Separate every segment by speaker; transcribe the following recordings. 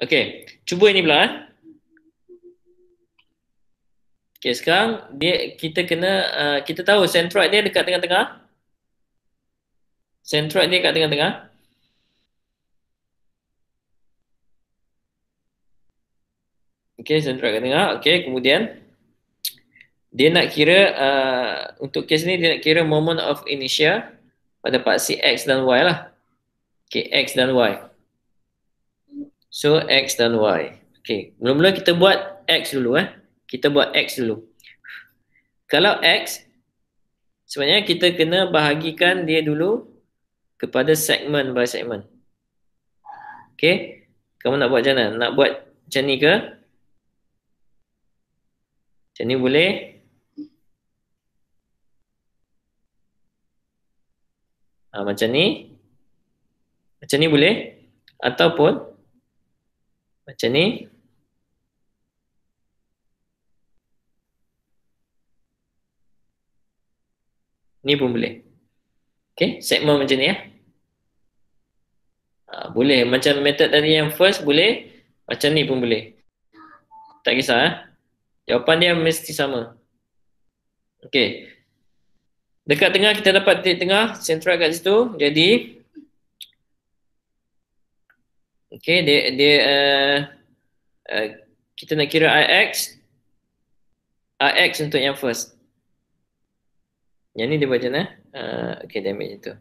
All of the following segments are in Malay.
Speaker 1: Okay, cuba ini pula. Eh. Okay, sekarang dia kita kena uh, kita tahu centroid dia dekat tengah-tengah. Centroid dia dekat tengah-tengah. Okay, centroid dekat tengah. Okay, kemudian dia nak kira uh, untuk kes ni dia nak kira moment of inertia pada paksi X dan Y lah. Okay, X dan Y. So X dan Y. Okay, mula-mula kita buat X dulu eh. Kita buat X dulu. Kalau X, sebenarnya kita kena bahagikan dia dulu kepada segmen by segmen. Okay, kamu nak buat macam mana? Nak buat macam ni ke? Macam ni boleh? Ha, macam ni? Macam ni boleh? Ataupun macam ni. Ni pun boleh. Okay, segmen macam ni ya. Ha, boleh. Macam method tadi yang first boleh. Macam ni pun boleh. Tak kisah ya. Jawapan dia mesti sama. Okay. Dekat tengah kita dapat titik tengah. Sentral kat situ. Jadi Okay, dia dia uh, uh, kita nak kira Ix Ix untuk yang first. Yang ni dia buat macam mana? Uh, okay, damage tu.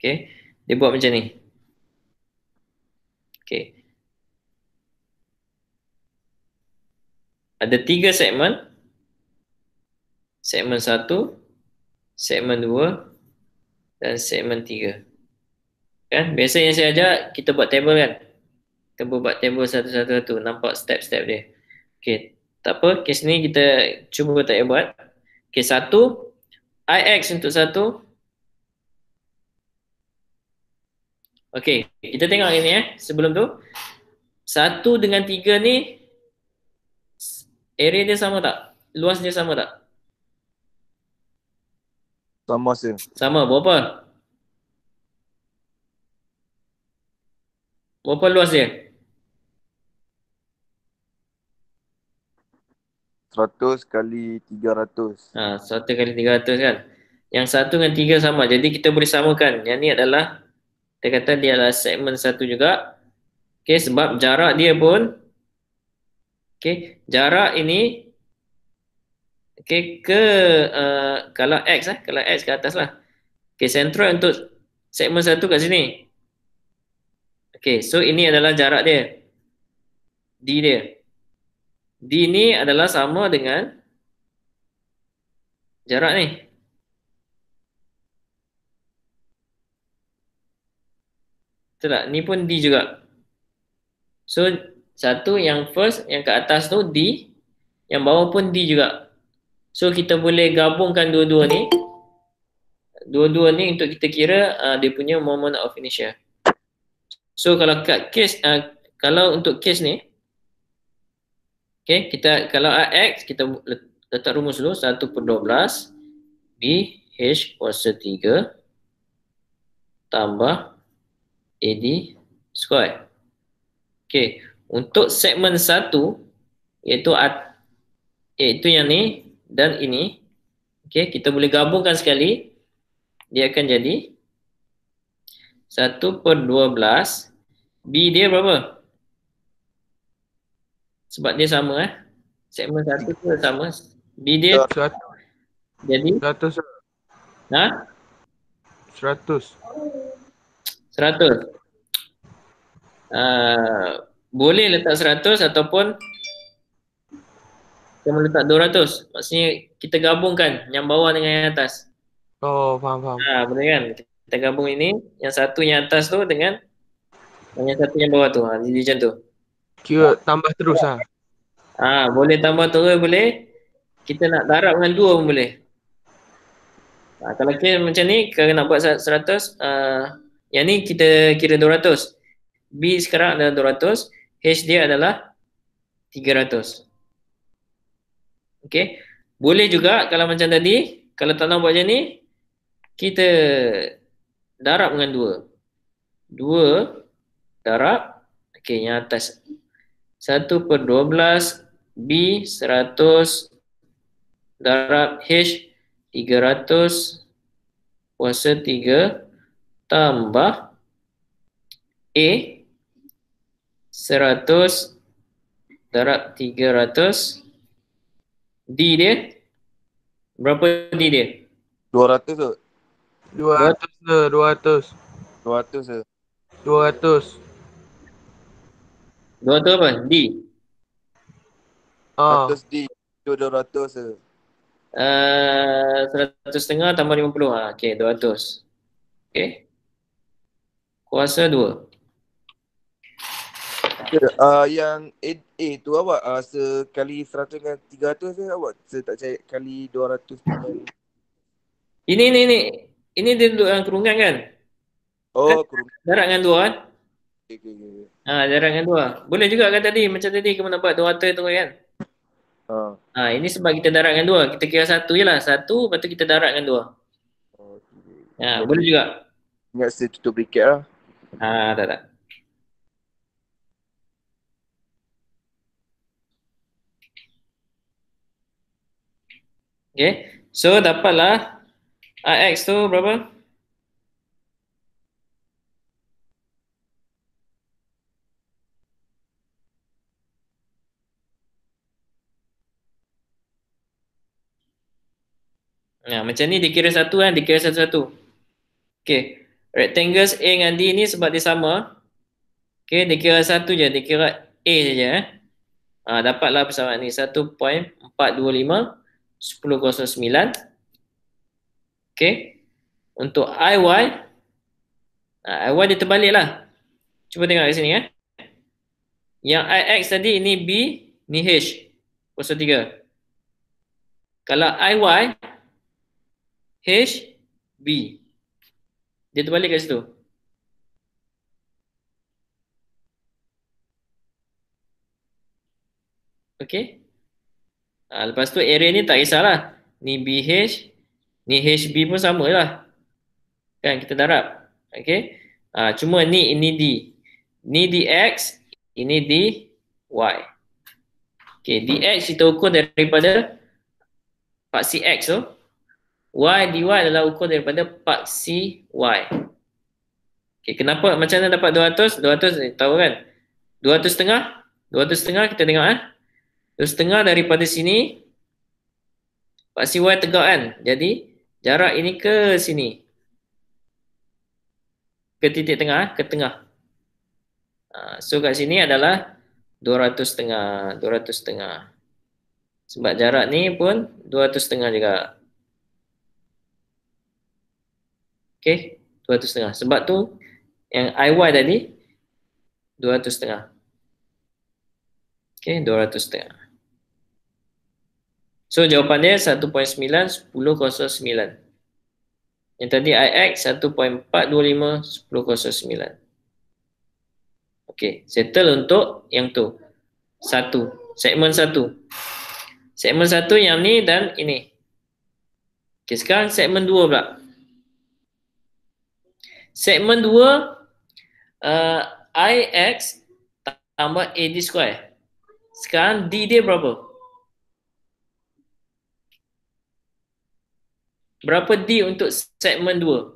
Speaker 1: Okay, dia buat macam ni. Okay. Ada tiga segmen. Segmen satu, segmen dua dan segmen tiga kan biasanya yang saya ajar kita buat table kan kita buat table satu-satu tu nampak step-step dia okey tak apa kes ni kita cuba tak payah buat okey satu ix untuk satu okey kita tengok ini eh sebelum tu satu dengan tiga ni area dia sama tak luas dia sama tak sama sih sama berapa Berapa luas dia? 100 kali 300. Ha, 100 kali 300 kan. Yang satu dengan tiga sama. Jadi kita boleh samakan. Yang ni adalah kita kata dia adalah segmen satu juga. Okey sebab jarak dia pun okey jarak ini okey ke uh, kalau x eh kalau x ke atas lah. Okey sentral untuk segmen satu kat sini. Okay, so ini adalah jarak dia. D dia. D ni adalah sama dengan jarak ni. Betul tak? Ni pun D juga. So, satu yang first, yang ke atas tu D. Yang bawah pun D juga. So, kita boleh gabungkan dua-dua ni. Dua-dua ni untuk kita kira uh, dia punya moment of finish So kalau kat case uh, kalau untuk case ni okay kita kalau ax kita letak rumus dulu 1 per 12 b h kuasa 3 tambah ad square. Okay untuk segmen 1 iaitu iaitu yang ni dan ini okay kita boleh gabungkan sekali dia akan jadi satu per dua belas, B dia berapa? Sebab dia sama eh Segmen 1 tu sama B dia Seratus. Jadi Seratus. Ha? Seratus. Seratus. uh, Boleh letak seratus ataupun Kita letak dua ratus. Maksudnya kita gabungkan yang bawah dengan yang atas Oh faham faham Ha boleh kan? kita gabung ini yang satu yang atas tu dengan yang satu yang bawah tu ha, jadi macam tu kira tambah terus ha. ha. boleh tambah terus boleh kita nak darab dengan dua pun boleh ha, kalau kira macam ni kalau nak buat seratus, uh, yang ni kita kira dua ratus. B sekarang adalah dua ratus. H dia adalah tiga ratus. Okay boleh juga kalau macam tadi kalau tak nak buat macam ni kita darab dengan dua. Dua darab. Okey, yang atas. Satu per dua belas. B, seratus. Darab H, tiga ratus. Kuasa tiga. Tambah. A, seratus. Darab tiga ratus. D dia. Berapa D dia? Dua ratus tu. Dua 200 ke 200 200 ke dua ratus apa? D ah. Dua ratus D 200 ke uh, seratus setengah tambah lima 50 lah dua ratus. ok kuasa 2 Okay, uh, ah, yang A, A tu awak uh, sekali seratus dengan tiga ratus ke awak saya tak cari kali dua 200 ini ini ini ini dia duduk dalam kerungan kan? Oh, kan, kerungan. Darat dengan dua kan? Okay, okay, Ha, darat dengan dua. Boleh juga kan tadi, macam tadi kamu nampak dua water tu kan? Ha. ha. ini sebab kita darat dengan dua. Kita kira satu je lah. Satu, lepas kita darat dengan dua. Okay. Ha, boleh, juga. Ingat saya tutup briket lah. Ha, tak tak. Okay. So dapatlah RX ah, tu berapa? Nah, macam ni dikira satu kan, dikira satu-satu. Okey. Rectangles A dengan D ni sebab dia sama. Okey, dikira satu je, dikira A je ya. Eh. Ha, dapatlah persamaan ni 1.425 1009 Okay. Untuk IY. Ah, IY dia terbalik lah. Cuba tengok kat sini kan. Eh? Yang IX tadi ini B. Ni H. Pusat 3. Kalau IY. H. B. Dia terbalik kat situ. Okay. Ha, ah, lepas tu area ni tak kisahlah. Ni BH ni HB pun samalah kan kita darab okay? uh, cuma ni ini D ni DX ini D Y okey DX kita ukur daripada part X tu Y y adalah ukur daripada part Y Okay, kenapa macam mana dapat 200 200 eh, tahu kan 200 setengah 200 setengah kita tengok eh 200 setengah daripada sini part Y tegak kan jadi Jarak ini ke sini? Ke titik tengah, eh? ke tengah. Ha, so kat sini adalah 200 setengah, 200 setengah. Sebab jarak ni pun 200 setengah juga. Okay, 200 setengah. Sebab tu yang IY tadi 200 setengah. Okay, 200 setengah. So jawapan dia 1.9 1009. Yang tadi IX 1.425 1009. Okey, settle untuk yang tu. Satu, segmen satu. Segmen satu yang ni dan ini. Okey, sekarang segmen dua pula. Segmen dua uh, IX tambah AD square. Sekarang D dia berapa? Berapa D untuk segmen 2?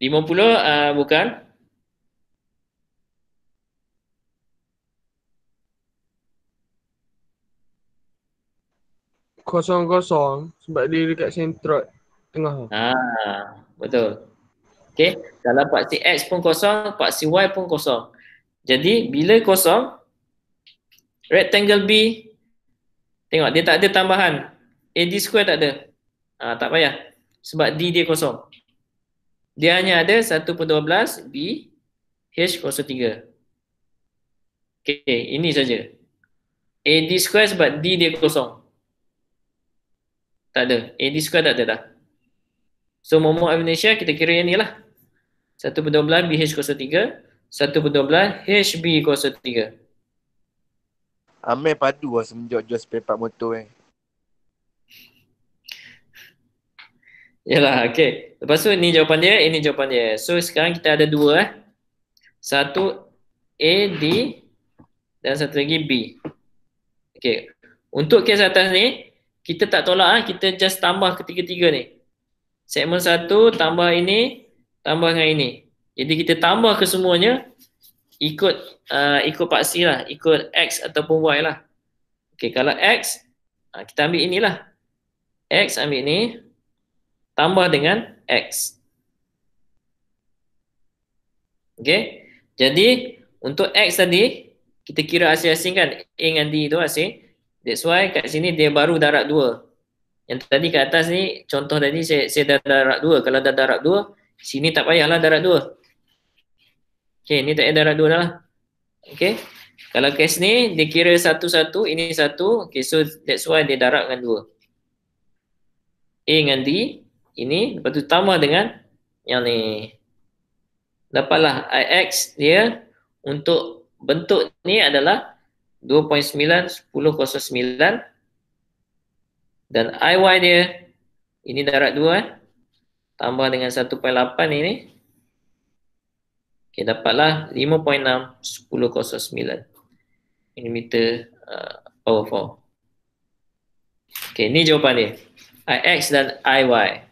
Speaker 1: Lima puluh ah, bukan? Kosong-kosong sebab dia dekat sentrot tengah. Ah betul. Okay, dalam paksi X pun kosong, paksi Y pun kosong. Jadi bila kosong, rectangle B tengok dia tak ada tambahan AD square tak ada ha, tak payah sebab D dia kosong dia hanya ada 1 per 12 B H kosong 3 okay, ini saja AD square sebab D dia kosong tak ada AD square tak ada dah so momok Indonesia kita kira yang ni lah 1 per 12 B H kosong 3 1 per 12 H B kosong 3 Amir padu lah semenjak jual spare part motor eh.
Speaker 2: Yalah, okay.
Speaker 1: Lepas tu ni jawapan dia, ini eh, jawapan dia. So sekarang kita ada dua eh. Satu A, D dan satu lagi B. Okay. Untuk kes atas ni, kita tak tolak lah. Kita just tambah ketiga-tiga ni. Segmen satu tambah ini, tambah dengan ini. Jadi kita tambah kesemuanya ikut uh, ikut paksi lah, ikut X ataupun Y lah. Okay, kalau X, uh, kita ambil inilah. X ambil ni, tambah dengan X. Okay, jadi untuk X tadi, kita kira asing-asing kan, A dengan D tu asing. That's why kat sini dia baru darab dua. Yang tadi kat atas ni, contoh tadi saya, saya dah darab dua. Kalau dah darab dua sini tak payahlah darab dua. Okay, ni tak ada radun lah. Okay, Kalau kes ni dia kira satu-satu, ini satu. Okey, so that's why dia darab dengan dua. A dengan D ini lepas tu tambah dengan yang ni. Dapatlah IX dia untuk bentuk ni adalah 2.91009 dan IY dia ini darab 2 eh. tambah dengan 1.8 ini Okay, dapatlah 5.6 1009 mm uh, power 4. Okay, ni jawapan dia. IX dan IY.